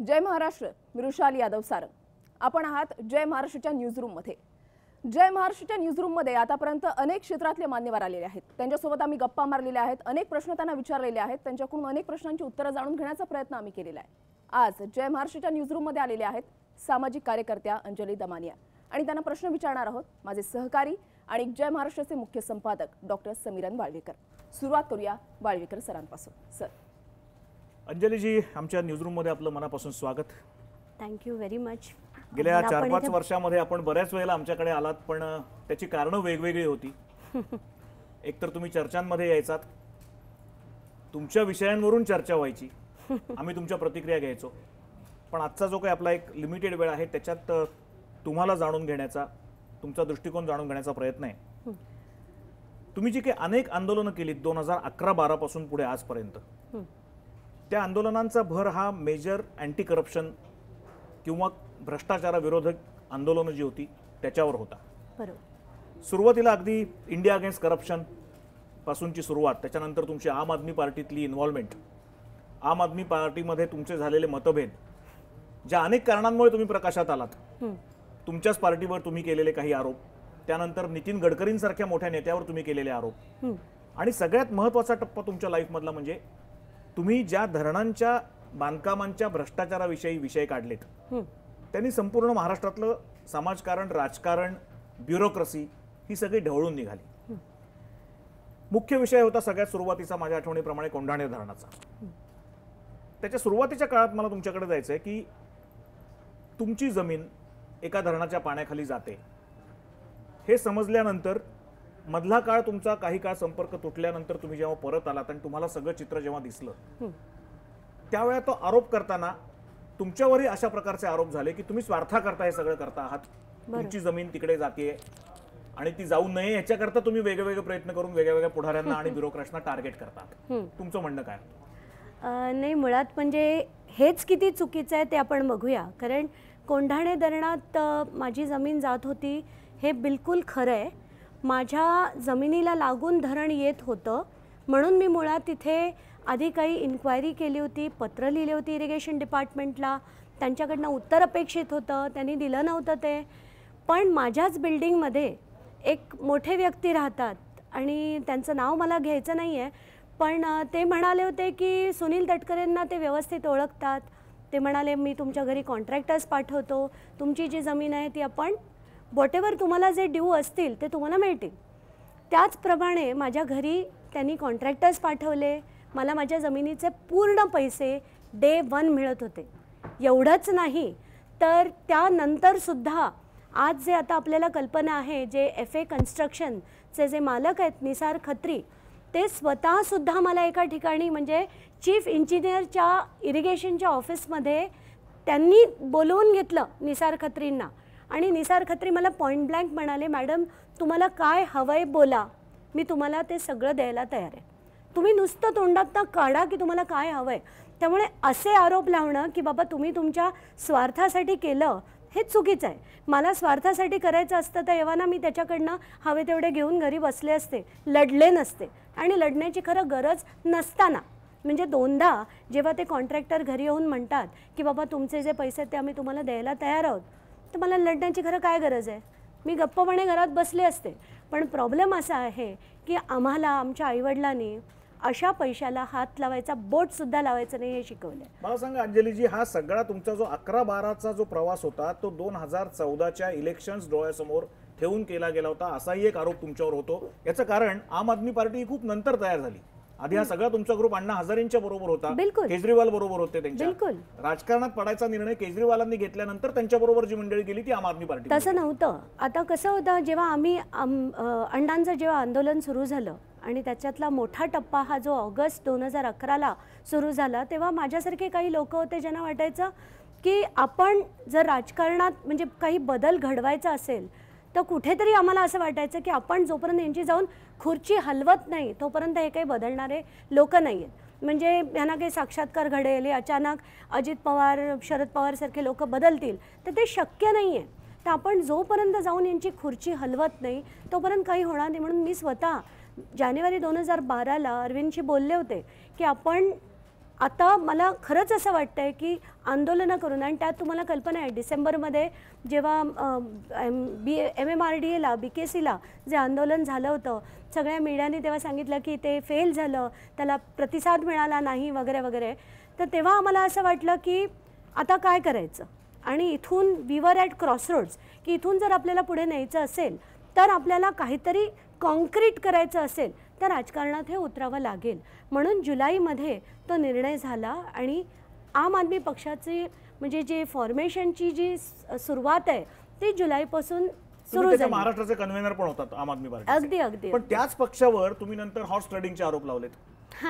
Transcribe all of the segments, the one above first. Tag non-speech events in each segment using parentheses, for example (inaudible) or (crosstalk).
जय महाराष्ट्र मी रुशाल यादव सारंग आपण आहात जय महाराष्ट्रच्या न्यूज न्यूजरूममध्ये जय महाराष्ट्रच्या न्यूजरूममध्ये आतापर्यंत अनेक क्षेत्रातले मान्यवर आलेले आहेत त्यांच्यासोबत आम्ही गप्पा मारलेल्या आहेत अनेक प्रश्न त्यांना विचारलेले आहेत त्यांच्याकडून अनेक प्रश्नांची उत्तरं जाणून घेण्याचा प्रयत्न आम्ही केलेला आहे आज जय महाराष्ट्रच्या न्यूज न्यूजरूममध्ये आलेले आहेत सामाजिक कार्यकर्त्या अंजली दमानिया आणि त्यांना प्रश्न विचारणार आहोत माझे सहकारी आणि जय महाराष्ट्राचे मुख्य संपादक डॉक्टर समीरन वाळवेकर सुरुवात करूया वाळवेकर सरांपासून सर अंजलीजी आमच्या मध्ये आपलं मनापासून स्वागत थँक्यू व्हेरी मच गेल्या चार पाच वर्षामध्ये आपण बऱ्याच वेळेला आमच्याकडे आलात पण त्याची कारणं वेगवेगळी होती (laughs) एकतर तुम्ही चर्चांमध्ये यायचात तुमच्या विषयांवरून चर्चा व्हायची (laughs) आम्ही तुमच्या प्रतिक्रिया घ्यायचो पण आजचा जो काही आपला एक लिमिटेड वेळ आहे त्याच्यात तुम्हाला जाणून घेण्याचा तुमचा दृष्टिकोन जाणून घेण्याचा प्रयत्न आहे तुम्ही जी काही अनेक आंदोलनं केली दोन हजार अकरा बारापासून पुढे आजपर्यंत त्या आंदोलनांचा भर हा मेजर अँटी करप्शन किंवा भ्रष्टाचाराविरोधक आंदोलनं जी होती त्याच्यावर होता सुरुवातीला अगदी इंडिया अगेन्स्ट करप्शन पासूनची सुरुवात त्याच्यानंतर तुमची आम आदमी पार्टीतली इन्व्हॉल्वमेंट आम आदमी पार्टीमध्ये तुमचे झालेले मतभेद ज्या अनेक कारणांमुळे तुम्ही प्रकाशात आलात तुमच्याच पार्टीवर तुम्ही केलेले काही आरोप त्यानंतर नितीन गडकरींसारख्या मोठ्या नेत्यावर तुम्ही केलेले आरोप आणि सगळ्यात महत्वाचा टप्पा तुमच्या लाईफमधला म्हणजे तुम्ही ज्या धरणांच्या बांधकामांच्या भ्रष्टाचाराविषयी विषय काढलेत त्यांनी संपूर्ण महाराष्ट्रातलं समाजकारण राजकारण ब्युरोक्रसी ही सगळी ढवळून निघाली मुख्य विषय होता सगळ्यात सुरुवातीचा माझ्या आठवणीप्रमाणे कोंढाणे धरणाचा त्याच्या सुरुवातीच्या काळात मला तुमच्याकडे जायचं आहे की तुमची जमीन एका धरणाच्या पाण्याखाली जाते हे समजल्यानंतर मधला काळ तुमचा काही काळ संपर्क तुटल्यानंतर तुम्ही जेव्हा परत आलात आणि तुम्हाला सगळं चित्र जेव्हा दिसलं त्यावेळेला तो आरोप करताना तुमच्यावरही अशा प्रकारचे आरोप झाले की तुम्ही स्वार्था करता हे सगळं करता आहात तुमची जमीन तिकडे जाते आणि ती जाऊ नये याच्याकरता तुम्ही वेगवेगळे प्रयत्न करून वेगळ्या वेगळ्या पुढाऱ्यांना आणि ब्युरोक्रॅट्सना टार्गेट करतात तुमचं म्हणणं काय नाही मुळात म्हणजे हेच किती चुकीचं आहे ते आपण बघूया कारण कोंढाणे धरणात माझी जमीन जात होती हे बिलकुल खरं आहे माझ्या जमिनीला लागून धरण येत होतं म्हणून मी मुळात तिथे आधी काही इन्क्वायरी केली होती पत्र लिहिली होती इरिगेशन डिपार्टमेंटला त्यांच्याकडनं उत्तर अपेक्षित होतं त्यांनी दिलं नव्हतं ते पण माझ्याच बिल्डिंगमध्ये एक मोठे व्यक्ती राहतात आणि त्यांचं नाव मला घ्यायचं नाही आहे पण ते म्हणाले होते की सुनील तटकरेंना ते व्यवस्थित ओळखतात ते म्हणाले मी तुमच्या घरी कॉन्ट्रॅक्टर्स पाठवतो तुमची जी जमीन आहे ती आपण व्हॉटेवर तुम्हाला जे ड्यू असतील ते तुम्हाला मिळतील त्याचप्रमाणे माझ्या घरी त्यांनी कॉन्ट्रॅक्टर्स पाठवले मला माझ्या जमिनीचे पूर्ण पैसे डे वन मिळत होते एवढंच नाही तर त्यानंतरसुद्धा आज जे आता आपल्याला कल्पना आहे जे एफ ए कन्स्ट्रक्शनचे जे मालक आहेत निसार खत्री ते स्वतःसुद्धा मला एका ठिकाणी म्हणजे चीफ इंजिनियरच्या इरिगेशनच्या ऑफिसमध्ये त्यांनी बोलवून घेतलं निसार खत्रींना आणि निसार खत्री मला पॉईंट ब्लँक म्हणाले मॅडम तुम्हाला काय हवं आहे बोला मी तुम्हाला ते सगळं द्यायला तयार आहे तुम्ही नुसतं तोंडात काढा की तुम्हाला काय हवं आहे त्यामुळे असे आरोप लावणं की बाबा तुम्ही तुमच्या स्वार्थासाठी केलं हे चुकीचं आहे मला स्वार्थासाठी करायचं असतं तर एव्हाना मी त्याच्याकडनं हवे तेवढे घेऊन घरी बसले असते लढले नसते आणि लढण्याची खरं गरज नसताना म्हणजे दोनदा जेव्हा ते कॉन्ट्रॅक्टर घरी येऊन म्हणतात की बाबा तुमचे जे पैसे आहेत ते आम्ही तुम्हाला द्यायला तयार आहोत तर मला लढण्याची खरं काय गरज आहे मी गप्पपणे घरात बसले असते पण प्रॉब्लेम असा आहे की आम्हाला आमच्या आईवडिलांनी अशा पैशाला हात लावायचा बोट सुद्धा लावायचं नाही हे शिकवलं मला सांगा अंजलीजी हा सगळा तुमचा जो अकरा बाराचा जो प्रवास होता तो दोन हजार चौदाच्या इलेक्शन डोळ्यासमोर ठेवून केला गेला होता असाही एक आरोप तुमच्यावर होतो याचं कारण आम आदमी पार्टी खूप नंतर तयार झाली आधी हा सगळा तुमचा ग्रुप अण्णा हजारेंच्या बरोबर होता केजरीवाल बरोबर होते त्यांच्या राजकारणात पडायचा निर्णय केजरीवालांनी घेतल्यानंतर त्यांच्या बरोबर जी मंडळी गेली ती आम आदमी पार्टी तसं नव्हतं आता कसं होतं जेव्हा आम्ही अण्णांचं जेव्हा आंदोलन सुरू झालं आणि त्याच्यातला मोठा टप्पा हा जो ऑगस्ट दोन हजार अकराला सुरू झाला तेव्हा माझ्यासारखे काही लोक होते ज्यांना वाटायचं की आपण जर राजकारणात म्हणजे काही बदल घडवायचा असेल तर कुठेतरी आम्हाला असं वाटायचं की आपण जोपर्यंत यांची जाऊन खुर्ची हलवत नाही तोपर्यंत हे काही बदलणारे लोक नाही आहेत म्हणजे यांना काही साक्षात्कार घडेल अचानक अजित पवार शरद पवारसारखे लोक बदलतील तर ते शक्य नाही आहे तर आपण जोपर्यंत जाऊन यांची खुर्ची हलवत नाही तोपर्यंत काही होणार नाही म्हणून मी स्वतः जानेवारी दोन हजार बाराला अरविंदशी बोलले होते की आपण आता मला खरंच असं वाटतं आहे की आंदोलनं करून आणि त्यात तुम्हाला कल्पना आहे डिसेंबरमध्ये जेव्हा M B M M R D एला बी के सीला जे आंदोलन झालं होतं सगळ्या मीडियाने तेव्हा सांगितलं की ते फेल झालं त्याला प्रतिसाद मिळाला नाही वगैरे वगैरे तर तेव्हा आम्हाला असं वाटलं की आता काय करायचं आणि इथून वीवर ॲट क्रॉसरोड्स की इथून जर आपल्याला पुढे न्यायचं असेल तर आपल्याला काहीतरी कॉन्क्रीट करायचं असेल त्या राजकारणात हे उतरावं लागेल म्हणून जुलैमध्ये तो निर्णय झाला आणि आम आदमी पक्षाचे म्हणजे जे फॉर्मेशनची जी सुरुवात आहे ती जुलैपासून महाराष्ट्राचे कन्व्हेनर पण होतात आम आदमी पार्टी अगदी अगदी पण त्याच पक्षावर तुम्ही नंतर हॉर्स ट्रेडिंगचे आरोप लावलेत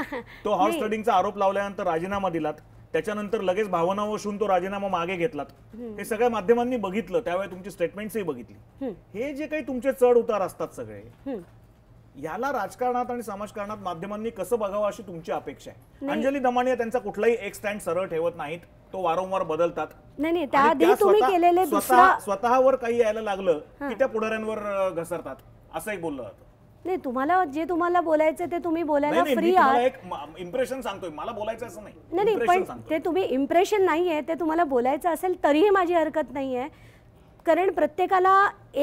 (laughs) तो हॉर्स ट्रेडिंगचा आरोप लावल्यानंतर राजीनामा दिलात त्याच्यानंतर लगेच भावना वशून तो राजीनामा मागे घेतलात हे सगळ्या माध्यमांनी बघितलं त्यावेळेस तुमची स्टेटमेंट्सही बघितली हे जे काही तुमचे चढ उतार असतात सगळे याला राजकारणात आणि समाजकारणात माध्यमांनी कसं बघावं अशी तुमची अपेक्षा आहे अंजली दमानिया त्यांचा कुठलाही एक स्टँड सरळ ठेवत नाहीत तो वारंवार बदलतात नाही त्या स्वतःवर काही यायला लागलं की त्या पुढाऱ्यांवर घसरतात असंही बोललं जातं नाही तुम्हाला जे तुम्हाला बोलायचं ते तुम्ही बोलायला फ्री इम्प्रेशन सांगतोय मला बोलायचं असं नाही नाही पण ते तुम्ही इम्प्रेशन नाहीये ते तुम्हाला बोलायचं असेल तरीही माझी हरकत नाहीये कारण प्रत्येकाला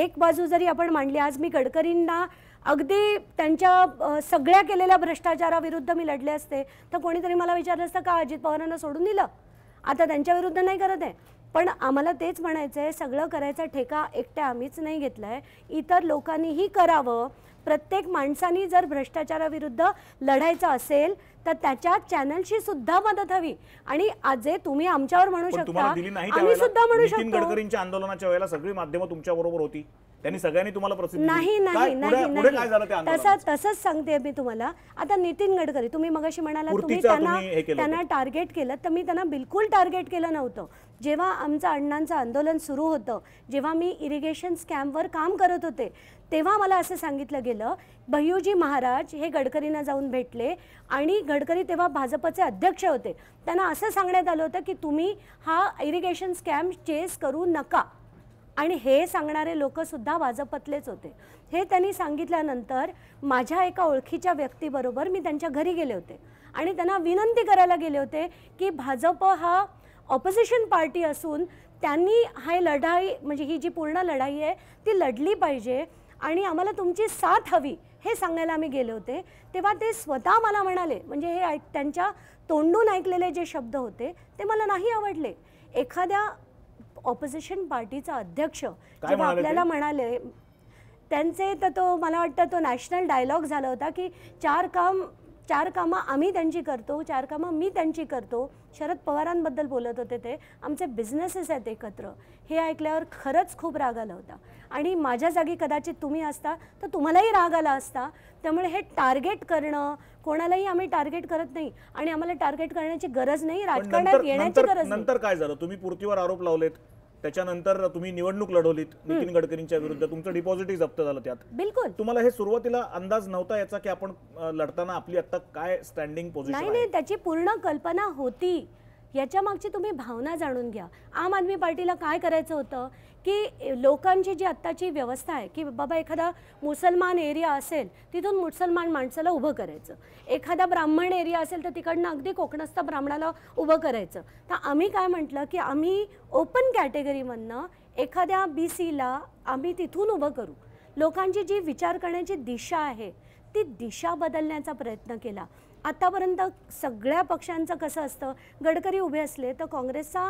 एक बाजू जरी आपण मांडली आज मी गडकरींना अगदी त्यांच्या सगळ्या केलेल्या भ्रष्टाचाराविरुद्ध मी लढले असते तर कोणीतरी मला विचारलं असतं का अजित पवारांना सोडून दिलं आता त्यांच्याविरुद्ध नाही करत आहे पण आम्हाला तेच म्हणायचं आहे सगळं करायचा ठेका एकट्या आम्हीच नाही घेतला आहे इतर लोकांनीही करावं प्रत्येक माणसानी जर भ्रष्टाचाराविरुद्ध लढायचं असेल तर त्याच्या चॅनलशी सुद्धा मदत हवी आणि आज जे तुम्ही आमच्यावर म्हणू शकता आम्ही सुद्धा म्हणू शकतो गडकरींच्या आंदोलनाच्या वेळेला सगळी माध्यमं तुमच्या बरोबर होती त्यांनी सगळ्यांनी तुम्हाला नाही नाही नाही काय तसंच सांगते मी तुम्हाला आता नितीन गडकरी तुम्ही मगाशी म्हणाला तुम्ही त्यांना त्यांना टार्गेट केलं तर मी त्यांना बिलकुल टार्गेट केलं नव्हतं जेव्हा आमचं अण्णांचं आंदोलन सुरू होतं जेव्हा मी इरिगेशन स्कॅमवर काम करत होते तेव्हा मला असं सांगितलं गेलं भय्यूजी महाराज हे गडकरींना जाऊन भेटले आणि गडकरी तेव्हा भाजपचे अध्यक्ष होते त्यांना असं सांगण्यात आलं होतं की तुम्ही हा इरिगेशन स्कॅम चेस करू नका आणि हे सांगणारे लोकसुद्धा वाजपतलेच होते हे त्यांनी सांगितल्यानंतर माझ्या एका ओळखीच्या व्यक्तीबरोबर मी त्यांच्या घरी गेले होते आणि त्यांना विनंती करायला गेले होते की भाजप हा ऑपोजिशन पार्टी असून त्यांनी हा लढाई म्हणजे ही जी पूर्ण लढाई आहे ती लढली पाहिजे आणि आम्हाला तुमची साथ हवी हे सांगायला आम्ही गेले होते तेव्हा ते स्वतः मला म्हणाले म्हणजे हे त्यांच्या तोंडून ऐकलेले जे शब्द होते ते मला नाही आवडले एखाद्या ऑपोजिशन पार्टीचा अध्यक्ष जेव्हा आपल्याला म्हणाले त्यांचे तर तो मला वाटतं तो नॅशनल डायलॉग झाला होता की चार काम चार कामं आम्ही त्यांची करतो चार कामं मी त्यांची करतो शरद पवारांबद्दल बोलत होते ते आमचे बिझनेसेस आहेत एकत्र हे ऐकल्यावर खरंच खूप राग आला होता आणि माझ्या जागी कदाचित तुम्ही असता तर तुम्हालाही राग आला असता त्यामुळे हे टार्गेट करणं कोणालाही आम्ही टार्गेट करत नाही आणि आम्हाला टार्गेट करण्याची गरज नाही राजकारणात येण्याची गरज नंतर काय झालं तुम्ही पूर्तीवर आरोप लावलेत त्याच्यानंतर तुम्ही निवडणूक लढवलीत नितीन गडकरींच्या विरुद्ध तुमचं डिपॉझिटही जप्त झालं त्यात बिलकुल तुम्हाला हे सुरुवातीला अंदाज नव्हता याचा की आपण लढताना आपली आता काय स्टँडिंग पोझिशन त्याची पूर्ण कल्पना होती याच्यामागची तुम्ही भावना जाणून घ्या आम आदमी पार्टीला काय करायचं होतं की लोकांची जी आत्ताची व्यवस्था आहे की बाबा एखादा मुसलमान एरिया असेल तिथून मुसलमान माणसाला उभं करायचं एखादा ब्राह्मण एरिया असेल तर तिकडनं अगदी कोकणस्थ ब्राह्मणाला उभं करायचं तर आम्ही काय म्हटलं की आम्ही ओपन कॅटेगरीमधनं एखाद्या बी सीला आम्ही तिथून उभं करू लोकांची जी विचार करण्याची दिशा आहे ती दिशा बदलण्याचा प्रयत्न केला आत्तापर्यंत सगळ्या पक्षांचं कसं असतं गडकरी उभे असले तर काँग्रेसचा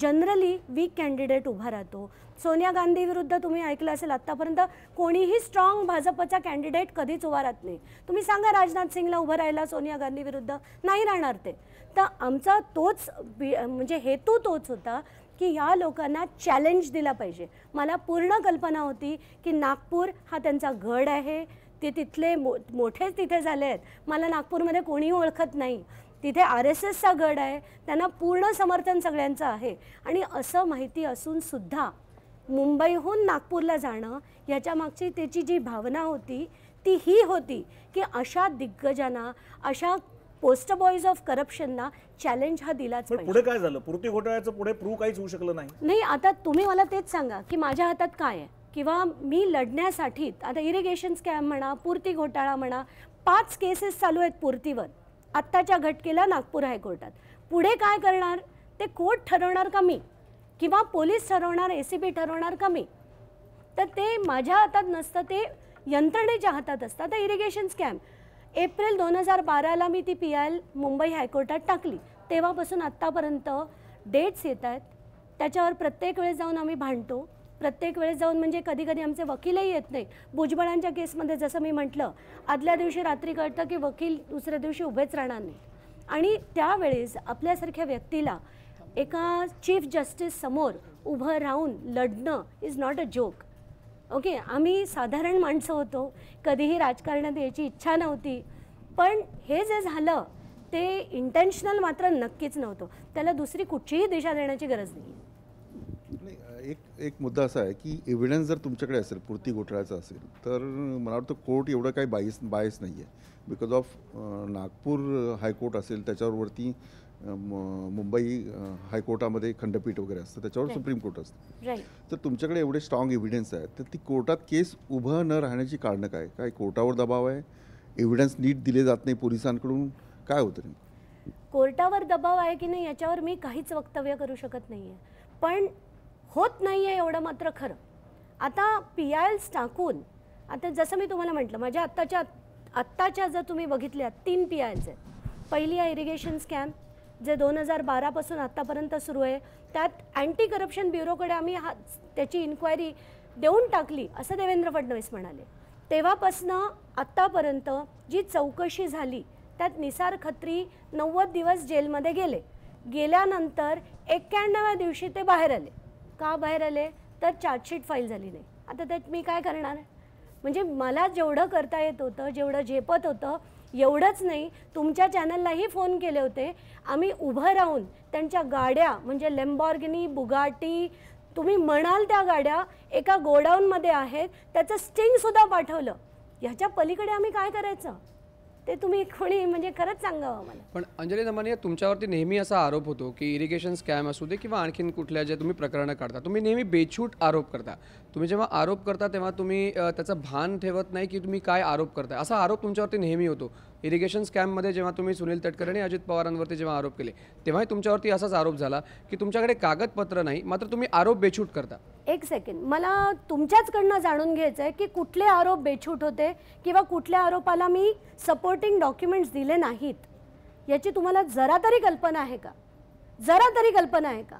जनरली वीक कॅन्डिडेट उभा राहतो सोनिया गांधी विरुद्ध तुम्ही ऐकलं असेल आत्तापर्यंत कोणीही स्ट्रॉंग भाजपचा कॅन्डिडेट कधीच उभा राहत नाही तुम्ही सांगा राजनाथ सिंगला उभं राहिला सोनिया गांधी विरुद्ध नाही राहणार ते तर आमचा तोच म्हणजे हेतू तोच होता की या लोकांना चॅलेंज दिला पाहिजे मला पूर्ण कल्पना होती की नागपूर हा त्यांचा गड आहे ते तिथले मो मोठेच तिथे झाले आहेत मला नागपूरमध्ये कोणीही ओळखत नाही तिथे आर एस एसचा गड आहे त्यांना पूर्ण समर्थन सगळ्यांचं आहे आणि असं माहिती असूनसुद्धा मुंबईहून नागपूरला जाणं ह्याच्यामागची त्याची जी भावना होती ती ही होती की अशा दिग्गजांना अशा पोस्ट बॉईज ऑफ करप्शनला चॅलेंज हा दिलाच पुढे काय झालं पुरती घोटाळ्याचं पुढे प्रूव्ह काहीच होऊ शकलं नाही नाही आता तुम्ही मला तेच सांगा की माझ्या हातात काय आहे किंवा मी लढण्यासाठी आता इरिगेशन स्कॅम म्हणा पूर्ती घोटाळा म्हणा पाच केसेस चालू आहेत पूर्तीवर आत्ताच्या घटकेला नागपूर हायकोर्टात पुढे काय करणार ते कोर्ट ठरवणार का मी किंवा पोलीस ठरवणार ए सी पी ठरवणार का मी तर ते माझ्या हातात नसतं ते यंत्रणेच्या हातात असतं आता इरिगेशन स्कॅम एप्रिल दोन हजार बाराला मी ती पी आय मुंबई हायकोर्टात टाकली तेव्हापासून आत्तापर्यंत डेट्स येत आहेत त्याच्यावर प्रत्येक वेळेस जाऊन आम्ही भांडतो प्रत्येक वेळेस जाऊन म्हणजे कधी कधी आमचे वकीलही येत नाही भुजबळांच्या केसमध्ये जसं मी म्हटलं आदल्या दिवशी रात्री कळतं की वकील दुसऱ्या दिवशी उभेच राहणार नाही आणि त्यावेळेस आपल्यासारख्या व्यक्तीला एका चीफ जस्टिस समोर उभं राहून लढणं is not a joke okay आम्ही साधारण माणसं होतो कधीही राजकारणात यायची इच्छा नव्हती पण हे जे झालं ते इंटेन्शनल मात्र नक्कीच नव्हतं त्याला दुसरी कुठचीही दिशा देण्याची गरज नाही एक एक मुद्दा असा आहे की एव्हिडन्स जर तुमच्याकडे असेल पूर्ती घोटाळ्याचा असेल तर मला वाटतं कोर्ट एवढं काही बायस बायस नाही आहे बिकॉज ऑफ नागपूर हायकोर्ट असेल त्याच्यावरती मुंबई हायकोर्टामध्ये खंडपीठ वगैरे असतं त्याच्यावर सुप्रीम कोर्ट असतं तर तुमच्याकडे एवढे स्ट्रॉंग एव्हिडन्स आहे तर ती कोर्टात केस उभं न राहण्याची कारणं काय काय कोर्टावर दबाव आहे एव्हिडन्स नीट दिले जात नाही पोलिसांकडून काय होतं कोर्टावर दबाव आहे की नाही याच्यावर मी काहीच वक्तव्य करू शकत नाही आहे पण होत नाही आहे एवढं मात्र खरं आता पी आय एल्स टाकून आता जसं मी तुम्हाला म्हटलं माझ्या आत्ताच्या आत्ताच्या जर तुम्ही बघितल्या तीन पी आय एल्स आहेत पहिली आहे इरिगेशन स्कॅम जे दोन हजार बारापासून आत्तापर्यंत सुरू आहे त्यात अँटी करप्शन ब्युरोकडे आम्ही हा त्याची इन्क्वायरी देऊन टाकली असं देवेंद्र फडणवीस म्हणाले तेव्हापासनं आत्तापर्यंत जी चौकशी झाली त्यात निसार खत्री नव्वद दिवस जेलमध्ये गेले गेल्यानंतर एक्क्याण्णव्या दिवशी ते बाहेर आले का बाहेर आले तर चार्जशीट फाईल झाली नाही आता त्यात मी काय करणार म्हणजे मला जेवढं करता येत होतं जेवढं झेपत होतं एवढंच नाही तुमच्या चॅनललाही फोन केले होते आम्ही उभं राहून त्यांच्या गाड्या म्हणजे लेम्बॉर्गिनी बुगाटी तुम्ही म्हणाल त्या गाड्या एका गोडाऊनमध्ये आहेत त्याचं स्टिंगसुद्धा पाठवलं ह्याच्या पलीकडे आम्ही काय करायचं ते तुम्ही कोणी म्हणजे खरंच सांगावं मला पण अंजली दमाने तुमच्यावरती नेहमी असा आरोप होतो की इरिगेशन स्कॅम असू दे किंवा आणखीन कुठल्या ज्या तुम्ही प्रकरणं काढता तुम्ही नेहमी बेछूट आरोप करता तुम्ही जेव्हा आरोप करता तेव्हा तुम्ही त्याचं भान ठेवत नाही की तुम्ही काय आरोप करता असा आरोप तुमच्यावरती नेहमी होतो इरिगेशन स्कॅममध्ये जेव्हा तुम्ही सुनील तटकरे आणि अजित पवारांवरती जेव्हा आरोप केले तेव्हाही तुमच्यावरती असाच आरोप झाला की तुमच्याकडे कागदपत्र नाही मात्र तुम्ही आरोप बेछूट करता एक सेकंड मला तुमच्याचकडनं जाणून घ्यायचं आहे की कुठले आरोप बेछूट होते किंवा कुठल्या आरोपाला मी सपोर्टिंग डॉक्युमेंट्स दिले नाहीत याची तुम्हाला जरा तरी कल्पना आहे का जरा तरी कल्पना आहे का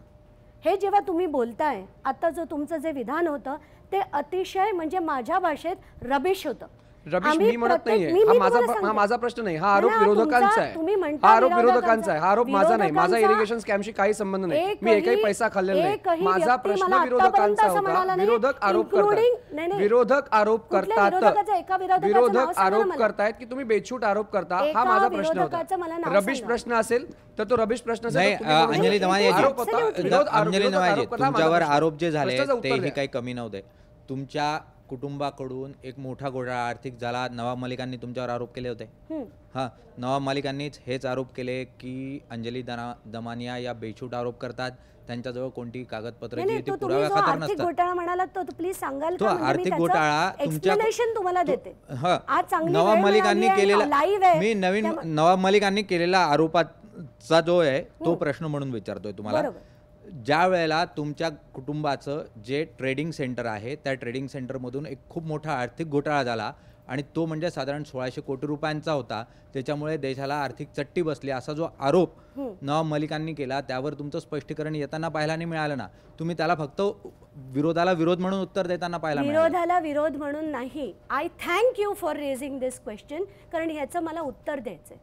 हे जेव्हा तुम्ही बोलताय आत्ता जो तुमचं जे विधान होतं ते अतिशय म्हणजे माझ्या भाषेत रबिश होतं रबीश मी म्हणत नाहीये हा माझा प्रश्न नाही हा आरोप विरोधकांचा आहे हा आरोप विरोधकांचा आहे हा आरोप माझा नाही माझा इरिगेशन स्कॅमशी काही संबंध नाही मी एकही पैसा खाल्लेला नाही माझा प्रश्न विरोधकांचा होता विरोधक आरोप करतात विरोधक आरोप करतात विरोधक आरोप करतायत की तुम्ही बेछूट आरोप करता हा माझा प्रश्न होता रबीश प्रश्न असेल तर तो रबीश प्रश्न अंजली तुमच्यावर आरोप जे झाले ते काही कमी नव्हते तुमच्या कुटुंबाकडून एक मोठा घोटाळा आर्थिक झाला नवाब मलिकांनी तुमच्यावर आरोप केले होते हां नवाब मलिकांनीच हेच आरोप केले की अंजली दना दमानिया या बेछूट आरोप करतात त्यांच्याजवळ कोणती कागदपत्र पुराव्या खातर नसतात घोटाळा म्हणजे आर्थिक घोटाळा नवाब मलिकांनी केलेला मी नवीन नवाब मलिकांनी केलेला आरोपाचा जो आहे तो प्रश्न म्हणून विचारतोय तुम्हाला ज्या वेळेला तुमच्या कुटुंबाचं जे ट्रेडिंग सेंटर आहे त्या ट्रेडिंग सेंटरमधून एक खूप मोठा आर्थिक घोटाळा झाला आणि तो म्हणजे साधारण सोळाशे कोटी रुपयांचा होता त्याच्यामुळे देशाला आर्थिक चट्टी बसली असा जो आरोप हो. नवाब मलिकांनी केला त्यावर तुमचं स्पष्टीकरण येताना पाहायला नाही मिळालं ना तुम्ही त्याला फक्त विरोधाला विरोध म्हणून उत्तर देताना पाहिला विरोधाला विरोध म्हणून नाही I thank you for raising this question कारण ह्याचं मला उत्तर द्यायचं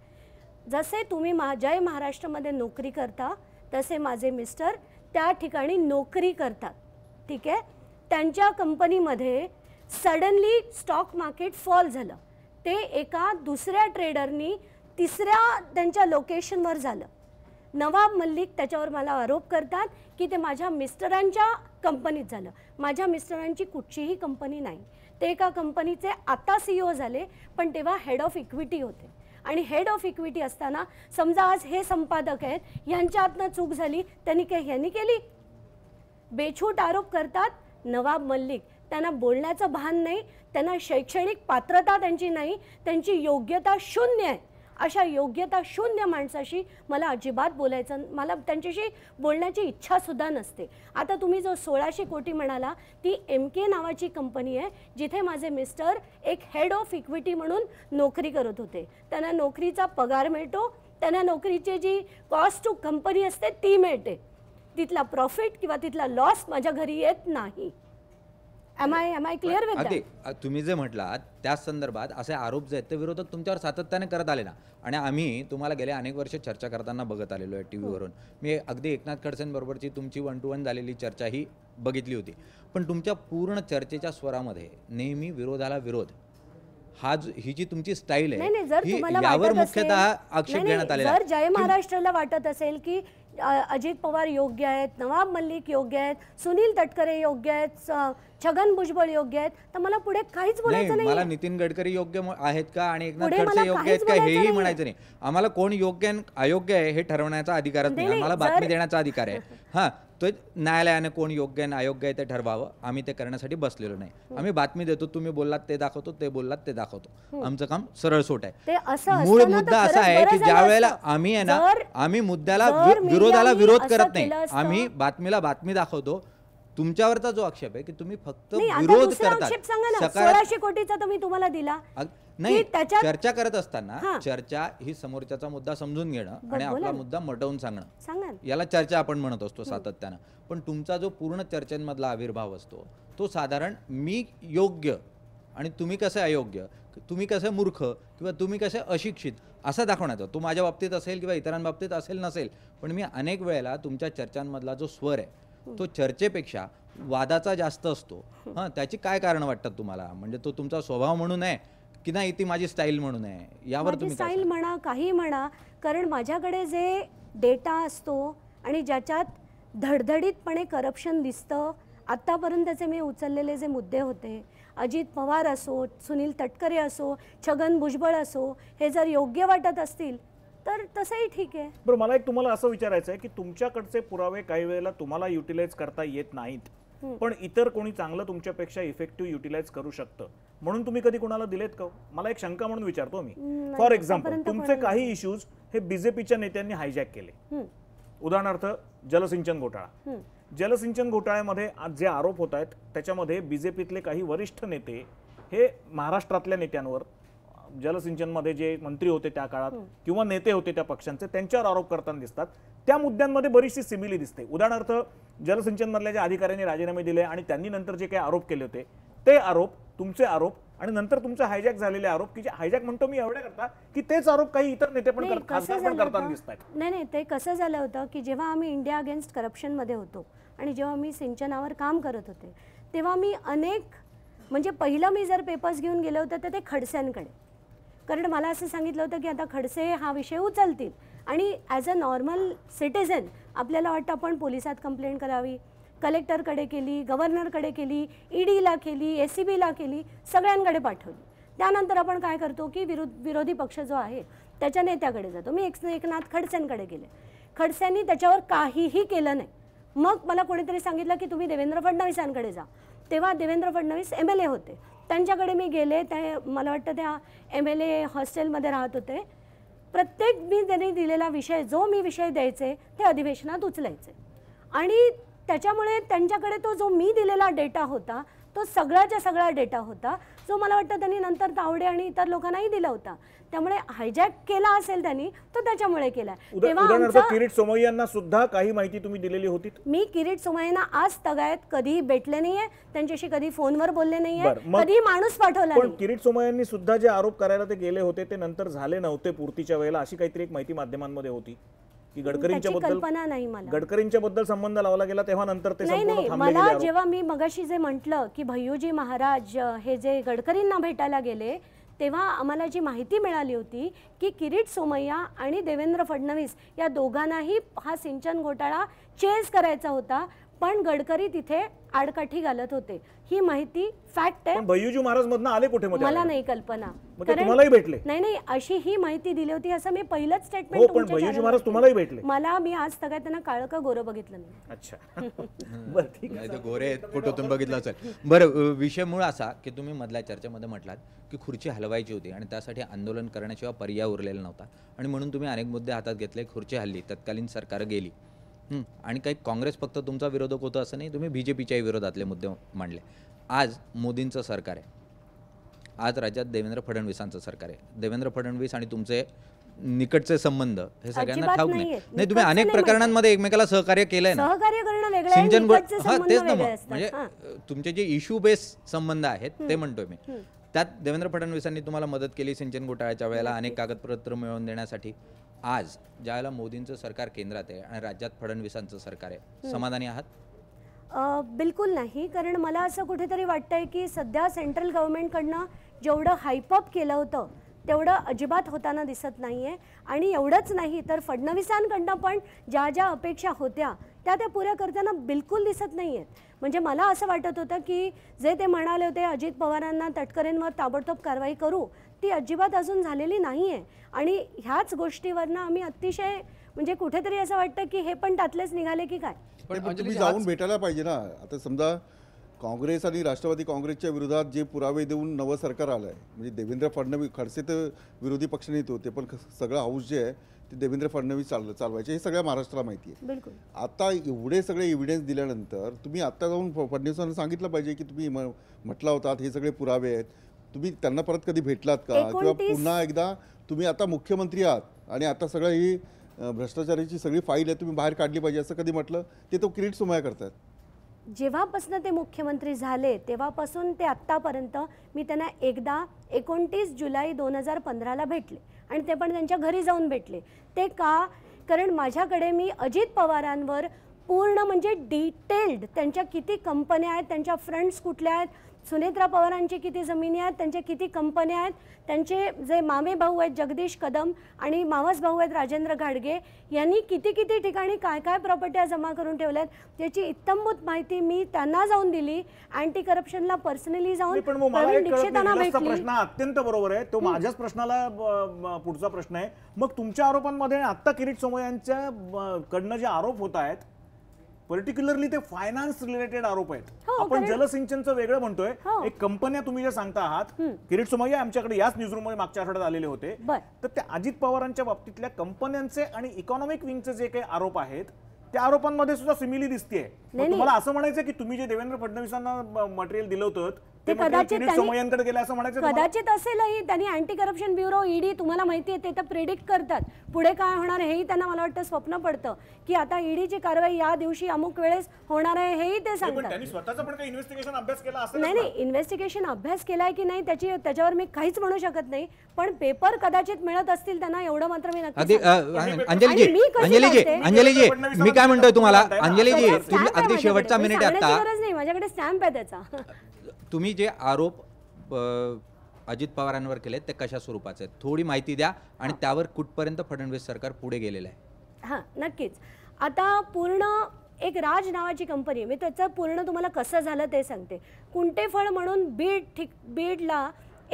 जसे तुम्ही माझ्याही महाराष्ट्र महाराष्ट्रामध्ये नोकरी करता तसे माझे मिस्टर त्या ठिकाणी नोकरी करतात ठीक आहे त्यांच्या कंपनीमध्ये सडनली स्टॉक मार्केट फॉल झालं ते एका दुसऱ्या ट्रेडरनी तिसऱ्या त्यांच्या लोकेशनवर झालं नवाब मल्लिक त्याच्यावर मला आरोप करतात की ते माझ्या मिस्टरांच्या कंपनीत झालं माझ्या मिस्टरांची कुठचीही कंपनी नाही ते एका कंपनीचे आता सी e झाले पण तेव्हा हेड ऑफ इक्विटी होते आणि हेड ऑफ इक्विटी असताना समजा आज हे संपादक आहेत यांच्यातनं चूक झाली त्यांनी काही ह्यांनी केली बेछूट आरोप करतात नवाब मल्लिक त्यांना बोलण्याचं भान नाही त्यांना शैक्षणिक पात्रता त्यांची नाही त्यांची योग्यता शून्य आहे अशा योग्यता शून्य माणसाशी मला अजिबात बोलायचं मला त्यांच्याशी बोलण्याची इच्छासुद्धा नसते आता तुम्ही जो सोळाशे कोटी म्हणाला ती एम के नावाची कंपनी आहे जिथे माझे मिस्टर एक हेड ऑफ इक्विटी म्हणून नोकरी करत होते त्यांना नोकरीचा पगार मिळतो त्यांना नोकरीची जी कॉस्ट टू कंपनी असते ती मिळते तिथला प्रॉफिट किंवा तिथला लॉस माझ्या घरी येत नाही तुम्ही जे म्हटलात त्या संदर्भात असे आरोप जे आहेत ते विरोधक तुमच्यावर सातत्याने करत आले ना आणि आम्ही तुम्हाला गेल्या अनेक वर्ष चर्चा करताना बघत आलेलो आहे हो. टी व्हीवरून मी अगदी एकनाथ खडसेंबरोबरची तुमची वन टू वन झालेली चर्चा ही बघितली होती पण तुमच्या पूर्ण चर्चेच्या स्वरामध्ये नेहमी विरोधाला विरोध हा ही जी तुमची स्टाईल आहे यावर मुख्यतः आक्षेप घेण्यात आलेला जर जय महाराष्ट्राला वाटत असेल की अजित पवार योग्य आहेत नवाब मल्लिक योग्य आहेत सुनील तटकरे योग्य आहेत छगन भुजबळ योग्य आहेत तर मला पुढे काहीच बोलायचं नाही मला नितीन गडकरी योग्य आहेत का आणि एकनाथ खडसे योग्य आहेत का हेही म्हणायचं नाही आम्हाला कोण योग्य अयोग्य आहे हे ठरवण्याचा अधिकारच नाही आम्हाला बातमी देण्याचा अधिकार आहे (laughs) हा तो न्यायालयाने कोण योग्य आणि अयोग्य आहे ते ठरवावं आम्ही ते करण्यासाठी बसलेलो नाही हो. आम्ही बातमी देतो तुम्ही बोललात ते दाखवतो ते बोललात ते दाखवतो हो. आमचं काम सरळ सोट आहे मूळ मुद्दा असा आहे की ज्या वेळेला आम्ही आहे ना आम्ही मुद्द्याला विरोधाला विरोध करत नाही आम्ही बातमीला बातमी दाखवतो तुमच्यावरचा जो आक्षेप आहे की तुम्ही फक्त विरोध करता कोटीचा तुम्ही तुम्हाला दिला नाही चर्चा करत असताना चर्चा ही समोरच्याचा मुद्दा समजून घेणं आणि आपला मुद्दा मटवून सांगणं याला चर्चा आपण म्हणत असतो सातत्यानं पण तुमचा जो पूर्ण चर्चेमधला आविर्भाव असतो तो साधारण मी योग्य आणि तुम्ही कसे अयोग्य तुम्ही कसे मूर्ख किंवा तुम्ही कसे अशिक्षित असं दाखवण्याचा तो माझ्या बाबतीत असेल किंवा इतरांबाबतीत असेल नसेल पण मी अनेक वेळेला तुमच्या चर्चांमधला जो स्वर आहे तो चर्चेपेक्षा वादाचा जास्त असतो हां त्याची काय कारण वाटतात तुम्हाला म्हणजे तो तुमचा स्वभाव म्हणून आहे की नाही ती माझी स्टाईल म्हणून आहे यावर तुम्ही स्टाईल म्हणा काही म्हणा कारण माझ्याकडे जे डेटा असतो आणि ज्याच्यात धडधडीतपणे करप्शन दिसतं आत्तापर्यंतचे मी उचललेले जे मुद्दे होते अजित पवार असो सुनील तटकरे असो छगन भुजबळ असो हे जर योग्य वाटत असतील तर तसंही ठीक आहे बरं मला एक तुम्हाला असं विचारायचं आहे की तुमच्याकडचे पुरावे काही वेळेला तुम्हाला युटिलाइज करता येत नाहीत पण इतर कोणी चांगलं तुमच्यापेक्षा इफेक्टिव्ह युटिलाइज करू शकतं म्हणून तुम्ही कधी कोणाला दिलेत का हो? मला एक शंका म्हणून विचारतो मी फॉर एक्झाम्पल तुमचे काही इश्यूज हे बीजेपीच्या नेत्यांनी हायजॅक केले उदाहरणार्थ जलसिंचन घोटाळा जलसिंचन घोटाळ्यामध्ये आज जे आरोप होत आहेत त्याच्यामध्ये बीजेपीतले काही वरिष्ठ नेते हे महाराष्ट्रातल्या नेत्यांवर जलसिंचनमध्ये जे मंत्री होते त्या काळात किंवा नेते होते त्या पक्षांचे त्यांच्यावर आरोप करताना दिसतात त्या मुद्द्यांमध्ये बरीचशी सिमिली दिसते उदाहरणार्थ जलसिंचन मधल्या अधिकाऱ्यांनी राजीनामे दिले आणि त्यांनी नंतर जे काही आरोप केले होते ते आरोप तुमचे आरोप आणि नंतर तुमचे हायजॅक झालेले आरोप की जे हायजॅक म्हणतो मी एवढ्या करता की तेच आरोप काही इतर नेते पण करताना दिसतात नाही नाही ते कसं झालं होतं की जेव्हा आम्ही इंडिया अगेन्स्ट करप्शन मध्ये होतो आणि जेव्हा मी सिंचनावर काम करत होते तेव्हा मी अनेक म्हणजे पहिलं मी जर पेपर्स घेऊन गेलो होतं तर ते खडसेंकडे कारण मला असं सांगितलं होतं की आता खडसे हा विषय उचलतील आणि ॲज अ नॉर्मल सिटिझन आपल्याला वाटतं आपण पोलिसात कंप्लेंट करावी कलेक्टरकडे केली गव्हर्नरकडे केली ई e डीला केली एस सी e बीला केली सगळ्यांकडे पाठवली त्यानंतर आपण काय करतो की विरोध विरोधी पक्ष जो आहे त्याच्या नेत्याकडे जातो मी एक एकनाथ खडसेंकडे गेले खडसेंनी त्याच्यावर काहीही केलं नाही मग मला कोणीतरी सांगितलं की तुम्ही देवेंद्र फडणवीसांकडे जा तेव्हा Devendra Fadnavis M L A होते त्यांच्याकडे मी गेले ते मला वाटतं त्या एम एल ए हॉस्टेलमध्ये राहत होते प्रत्येक मी त्यांनी दिलेला विषय जो मी विषय द्यायचे ते अधिवेशनात उचलायचे आणि त्याच्यामुळे त्यांच्याकडे तो जो मी दिलेला डेटा होता तो सगळ्याच्या सगळा डेटा होता जो मला वाटतं त्यांनी नंतर तावडे आणि इतर लोकांनाही दिला होता त्यामुळे हायजॅक केला असेल त्यांनी तो त्याच्यामुळे केला किरीट सोमय्यांना सुद्धा काही माहिती तुम्ही दिलेली होती मी किरीट सोमय्यांना आज तगायत कधीही भेटले नाहीये त्यांच्याशी कधी फोनवर बोलले नाहीये कधी माणूस पाठवला पण किरीट सोमय्यांनी सुद्धा जे आरोप करायला ते गेले होते ते नंतर झाले नव्हते पूर्तीच्या वेळेला अशी काहीतरी एक माहिती माध्यमांमध्ये होती की गडकरींच्या बद्दल गडकरींच्या बद्दल संबंध लावला गेला तेव्हा नंतर ते नाही नाही मला जेव्हा मी मगाशी जे म्हटलं की भैयूजी महाराज हे जे गडकरींना भेटायला गेले तेव्हा आम्हाला जी माहिती मिळाली होती की किरीट सोमय्या आणि देवेंद्र फडणवीस या दोघांनाही हा सिंचन घोटाळा चेंज करायचा होता पण गडकरी तिथे आडकाठी घालत होते ही माहिती फॅक्ट आहे भैयूजी महाराज मधन आले कुठे मला नाही कल्पना तुम्हालाही भेटले नाही नाही अशी ही माहिती दिली होती असं मी पहिलंच स्टेटमेंट हो, पण भैयूजी महाराज तुम्हालाही भेटले मला मी आज सगळ्यात त्यांना काळ का गोरं बघितलं नाही अच्छा (laughs) ठीक आहे गोरे फोटो तुम्ही बघितलं असेल बरं विषय मूळ असा की तुम्ही मधल्या चर्चेमध्ये म्हटलात की खुर्ची हलवायची होती आणि त्यासाठी आंदोलन करण्याशिवाय पर्याय उरलेला नव्हता आणि म्हणून तुम्ही अनेक मुद्दे हातात घेतले खुर्ची हल्ली तत्कालीन सरकार गेली आणि काही काँग्रेस फक्त तुमचा विरोधक होता असं नाही तुम्ही बी विरोधातले मुद्दे मांडले आज मोदींचं सरकार आहे आज राज्यात देवेंद्र फडणवीसांचं सरकार आहे देवेंद्र फडणवीस आणि तुमचे निकटचे संबंध हे सगळ्यांना ठाऊक नाही नाही तुम्ही अनेक प्रकरणांमध्ये एकमेकाला सहकार्य केलंय ना सिंचन हा तेच ना म्हणजे तुमचे जे इश्यू बेस्ड संबंध आहेत ते म्हणतोय मी त्यात देवेंद्र फडणवीसांनी तुम्हाला मदत केली सिंचन घोटाळ्याच्या वेळेला अनेक कागदपत्र मिळवून देण्यासाठी आज ज्यावेळेला मोदींचं सरकार केंद्रात आहे आणि राज्यात फडणवीसांचं सरकार आहे समाधानी आहात बिलकुल नाही कारण मला असं कुठेतरी वाटतंय की सध्या सेंट्रल गव्हर्नमेंटकडनं जेवढं हायपअप केलं होतं तेवढं अजिबात होताना दिसत नाही आहे आणि एवढंच नाही तर फडणवीसांकडनं पण ज्या ज्या अपेक्षा होत्या त्या त्या पुऱ्या करताना बिलकुल दिसत नाही आहेत म्हणजे मला असं वाटत होतं की जे ते म्हणाले होते अजित पवारांना तटकरेंवर ताबडतोब कारवाई करू ती अजिबात अजून झालेली नाही आणि ह्याच गोष्टीवरनं आम्ही अतिशय म्हणजे कुठेतरी असं वाटतं की हे पण त्यातलेच निघाले की काय पण म्हणजे म्हणजे तुम्ही जाऊन भेटायला पाहिजे ना आता समजा काँग्रेस आणि राष्ट्रवादी काँग्रेसच्या विरोधात जे पुरावे देऊन नवं सरकार आलं आहे म्हणजे देवेंद्र फडणवीस खडसे तर विरोधी पक्षनेते होते पण सगळं हाऊस जे आहे ते देवेंद्र फडणवीस चाल चालवायचे हे सगळ्या महाराष्ट्राला माहिती आहे बिलकुल आता एवढे सगळे एव्हिडन्स दिल्यानंतर तुम्ही आता जाऊन फडणवीसांना सांगितलं पाहिजे की तुम्ही म्हटला होतात हे सगळे पुरावे आहेत तुम्ही त्यांना परत कधी भेटलात का किंवा पुन्हा एकदा तुम्ही आता मुख्यमंत्री आहात आणि आता सगळं ही भ्रष्टाचाराची सगळी फाईल आहे तुम्ही बाहेर काढली पाहिजे असं कधी म्हटलं ते तो किरीट सुमाया करतात जेव्हापासून ते मुख्यमंत्री झाले तेव्हापासून ते आत्तापर्यंत मी त्यांना एकदा एकोणतीस जुलै दोन हजार पंधराला भेटले आणि ते पण त्यांच्या घरी जाऊन भेटले ते का कारण माझ्याकडे मी अजित पवारांवर पूर्ण म्हणजे डिटेल्ड त्यांच्या किती कंपन्या आहेत त्यांच्या फ्रेंड्स कुठल्या आहेत सुनेत्रा पवारांची किती जमिनी आहेत त्यांच्या किती कंपन्या आहेत त्यांचे जे मामे भाऊ आहेत जगदीश कदम आणि मावस भाऊ आहेत राजेंद्र घाडगे यांनी किती किती ठिकाणी काय काय प्रॉपर्ट्या जमा करून ठेवल्यात याची इत्तमभूत माहिती मी त्यांना जाऊन दिली अँटी करप्शनला पर्सनली जाऊन प्रश्न अत्यंत बरोबर आहे तो माझ्याच प्रश्नाला पुढचा प्रश्न आहे मग तुमच्या आरोपांमध्ये आत्ता किरीट यांच्या कडनं जे आरोप होत आहेत पर्टिक्युलरली ते फायनान्स रिलेटेड आरोप आहेत हो, आपण जलसिंचनचं वेगळं म्हणतोय हो. एक कंपन्या तुम्ही जे सांगता आहात किरीट सोमय्या आमच्याकडे याच न्यूज रूम मध्ये मागच्या आठवड्यात आलेले होते तर त्या अजित पवारांच्या बाबतीतल्या कंपन्यांचे आणि इकॉनॉमिक विंगचे जे काही आरोप आहेत त्या आरोपांमध्ये सुद्धा सिमिली दिसते तुम्हाला असं म्हणायचं की तुम्ही जे देवेंद्र फडणवीसांना मटेरियल दिलं होतं कदाचित कदाचित असेलही त्यांनी अँटी करप्शन ब्युरो ईडी तुम्हाला माहिती आहे ते तर प्रिडिक्ट करतात पुढे काय होणार हेही त्यांना मला वाटतं स्वप्न पडतं की आता ईडीची e कारवाई या दिवशी अमुक वेळेस होणार आहे हेही ते सांगतात नाही नाही इन्व्हेस्टिगेशन अभ्यास केलाय की नाही त्याची त्याच्यावर मी काहीच म्हणू शकत नाही पण पेपर कदाचित मिळत असतील त्यांना एवढं मात्र मी नक्की अंजलीजी अंजलीजी अंजलीजी मी काय म्हणतोय तुम्हाला अंजलीजी अगदी शेवटचा मिनिट आता नाही माझ्याकडे स्टॅम्प आहे त्याचा तुम्ही जे आरोप अजित पवारांवर केले ते कशा स्वरूपाचे आहेत थोडी माहिती द्या आणि त्यावर कुठपर्यंत फडणवीस सरकार पुढे गेलेलं आहे हां नक्कीच आता पूर्ण एक राज नावाची कंपनी मी त्याचं पूर्ण तुम्हाला कसं झालं ते सांगते कुंटेफळ म्हणून बीड ठिक बीडला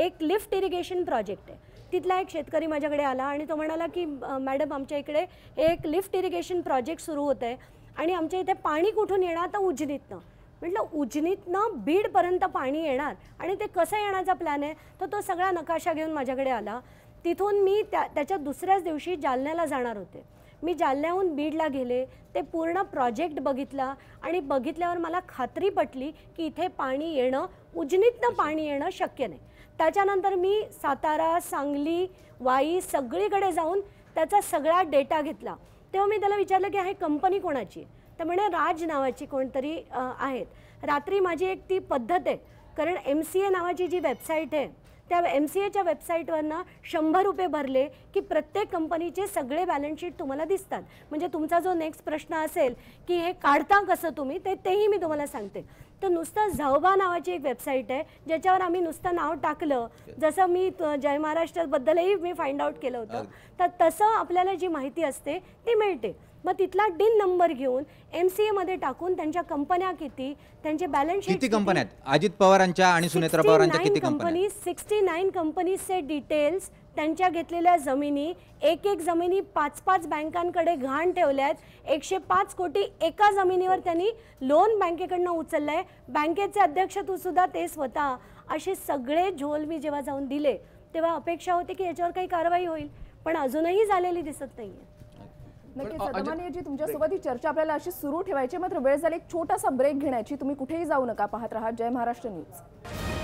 एक लिफ्ट इरिगेशन प्रोजेक्ट आहे तिथला एक शेतकरी माझ्याकडे आला आणि तो म्हणाला की मॅडम आमच्या इकडे एक लिफ्ट इरिगेशन प्रोजेक्ट सुरू होत आहे आणि आमच्या इथे पाणी कुठून येणार आता उजनीतनं म्हटलं उजनीतनं बीडपर्यंत पाणी येणार आणि ते कसं येण्याचा प्लॅन आहे तर तो सगळा नकाशा घेऊन माझ्याकडे आला तिथून मी त्या त्याच्या दुसऱ्याच दिवशी जालन्याला जाणार होते मी जालन्याहून बीडला गेले ते पूर्ण प्रोजेक्ट बघितला आणि बघितल्यावर मला खात्री पटली की इथे पाणी येणं उजनीतनं पाणी येणं शक्य नाही त्याच्यानंतर मी सातारा सांगली वाई सगळीकडे जाऊन त्याचा सगळा डेटा घेतला तेव्हा मी त्याला विचारलं की हे कंपनी कोणाची तर म्हणे राज नावाची कोणतरी आहेत रात्री माझी एक ती पद्धत आहे कारण एम सी ए नावाची जी वेबसाईट आहे त्या एम सी एच्या वेबसाईटवरनं शंभर रुपये भरले की प्रत्येक कंपनीचे सगळे बॅलन्सशीट तुम्हाला दिसतात म्हणजे तुमचा जो नेक्स्ट प्रश्न असेल की हे काढता कसं तुम्ही ते तेही मी तुम्हाला सांगते तर नुसतं झवबा नावाची एक वेबसाईट आहे ज्याच्यावर आम्ही नुसतं नाव टाकलं जसं मी जय महाराष्ट्राबद्दलही मी फाइंड आउट केलं होतं तर तसं आपल्याला जी माहिती असते ती मिळते मग तिथला डील नंबर घेऊन एम सी एमध्ये टाकून त्यांच्या कंपन्या किती त्यांचे बॅलन्स किती कंपन्या आहेत अजित पवारांच्या आणि सुनेत्रा पवारांच्या किती कंपनी सिक्स्टी नाईन कंपनीजचे डिटेल्स त्यांच्या घेतलेल्या जमिनी एक एक जमिनी पाच पाच बँकांकडे घाण ठेवल्या आहेत एकशे पाच कोटी एका जमिनीवर त्यांनी लोन बँकेकडनं उचललं आहे बँकेचे अध्यक्ष तू सुद्धा ते स्वतः असे सगळे झोल मी जेव्हा जाऊन दिले तेव्हा अपेक्षा होती की याच्यावर काही कारवाई होईल पण अजूनही झालेली दिसत नाही आहे तुमच्या तुमच्यासोबत ही चर्चा आपल्याला अशी सुरू ठेवायची मात्र वेळ झाली एक छोटासा ब्रेक घेण्याची तुम्ही कुठेही जाऊ नका पाहत राहा जय महाराष्ट्र न्यूज